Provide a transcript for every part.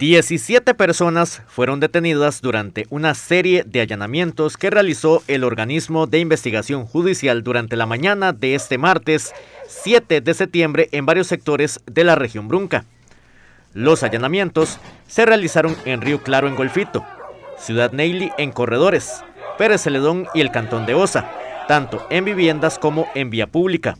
17 personas fueron detenidas durante una serie de allanamientos que realizó el organismo de investigación judicial durante la mañana de este martes 7 de septiembre en varios sectores de la región Brunca. Los allanamientos se realizaron en Río Claro en Golfito, Ciudad Neily en Corredores, Pérez Celedón y el Cantón de Osa, tanto en viviendas como en vía pública.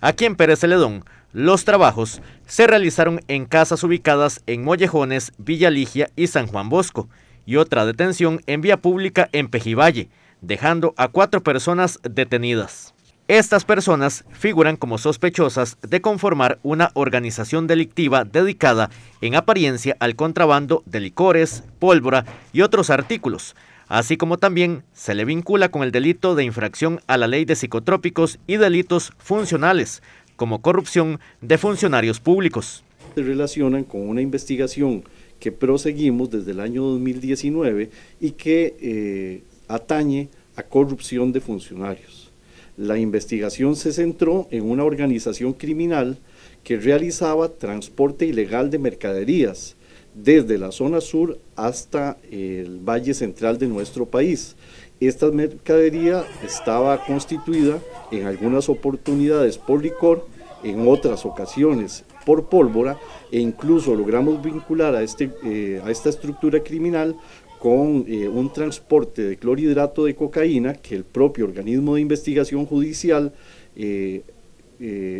Aquí en Pérez Celedón, los trabajos se realizaron en casas ubicadas en Mollejones, Villa Ligia y San Juan Bosco, y otra detención en vía pública en Pejivalle, dejando a cuatro personas detenidas. Estas personas figuran como sospechosas de conformar una organización delictiva dedicada en apariencia al contrabando de licores, pólvora y otros artículos, así como también se le vincula con el delito de infracción a la ley de psicotrópicos y delitos funcionales, como corrupción de funcionarios públicos. Se relacionan con una investigación que proseguimos desde el año 2019 y que eh, atañe a corrupción de funcionarios. La investigación se centró en una organización criminal que realizaba transporte ilegal de mercaderías desde la zona sur hasta el valle central de nuestro país. Esta mercadería estaba constituida en algunas oportunidades por licor, en otras ocasiones por pólvora e incluso logramos vincular a, este, eh, esta estructura criminal con eh, un transporte de clorhidrato de cocaína que el propio organismo de investigación judicial eh,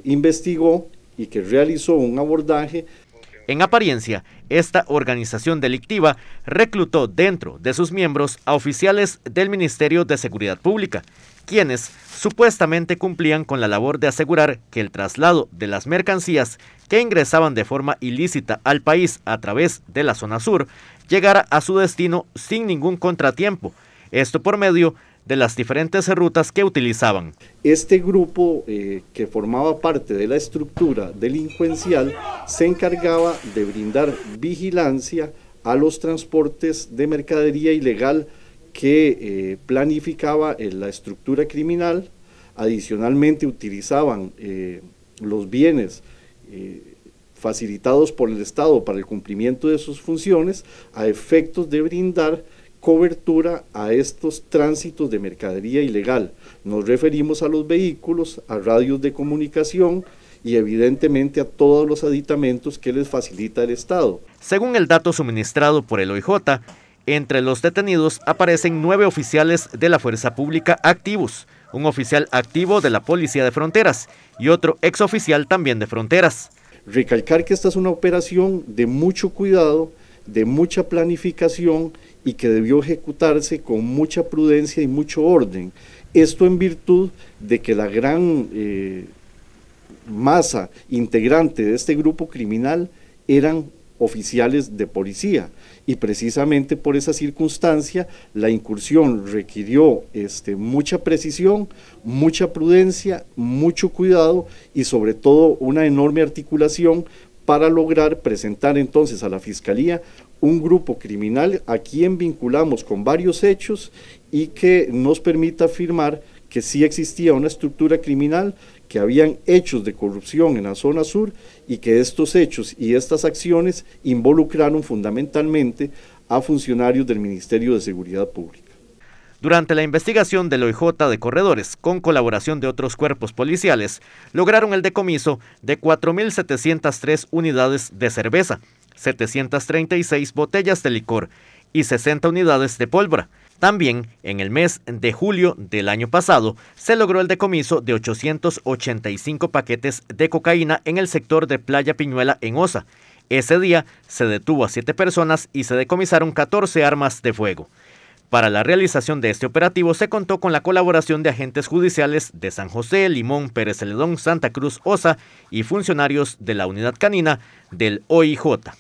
investigó y que realizó un abordaje en apariencia, esta organización delictiva reclutó dentro de sus miembros a oficiales del Ministerio de Seguridad Pública, quienes supuestamente cumplían con la labor de asegurar que el traslado de las mercancías que ingresaban de forma ilícita al país a través de la zona sur llegara a su destino sin ningún contratiempo, esto por medio de de las diferentes rutas que utilizaban. Este grupo eh, que formaba parte de la estructura delincuencial se encargaba de brindar vigilancia a los transportes de mercadería ilegal que eh, planificaba eh, la estructura criminal. Adicionalmente utilizaban los bienes facilitados por el Estado para el cumplimiento de sus funciones a efectos de brindar cobertura a estos tránsitos de mercadería ilegal. Nos referimos a los vehículos, a radios de comunicación, y evidentemente a todos los aditamentos que les facilita el Estado. Según el dato suministrado por el OIJ, entre los detenidos aparecen nueve oficiales de la Fuerza Pública activos, un oficial activo de la Policía de Fronteras y otro exoficial también de Fronteras. Recalcar que esta es una operación de mucho cuidado de mucha planificación y que debió ejecutarse con mucha prudencia y mucho orden. Esto en virtud de que la gran eh, masa integrante de este grupo criminal eran oficiales de policía y precisamente por esa circunstancia la incursión requirió este, mucha precisión, mucha prudencia, mucho cuidado y sobre todo una enorme articulación para lograr presentar entonces a la Fiscalía un grupo criminal a quien vinculamos con varios hechos y que nos permita afirmar que sí existía una estructura criminal, que habían hechos de corrupción en la zona sur y que estos hechos y estas acciones involucraron fundamentalmente a funcionarios del Ministerio de Seguridad Pública. Durante la investigación del OIJ de corredores, con colaboración de otros cuerpos policiales, lograron el decomiso de 4.703 unidades de cerveza, 736 botellas de licor y 60 unidades de pólvora. También, en el mes de julio del año pasado, se logró el decomiso de 885 paquetes de cocaína en el sector de Playa Piñuela en Osa. Ese día se detuvo a siete personas y se decomisaron 14 armas de fuego. Para la realización de este operativo se contó con la colaboración de agentes judiciales de San José, Limón, Pérez Celedón, Santa Cruz, Osa y funcionarios de la unidad canina del OIJ.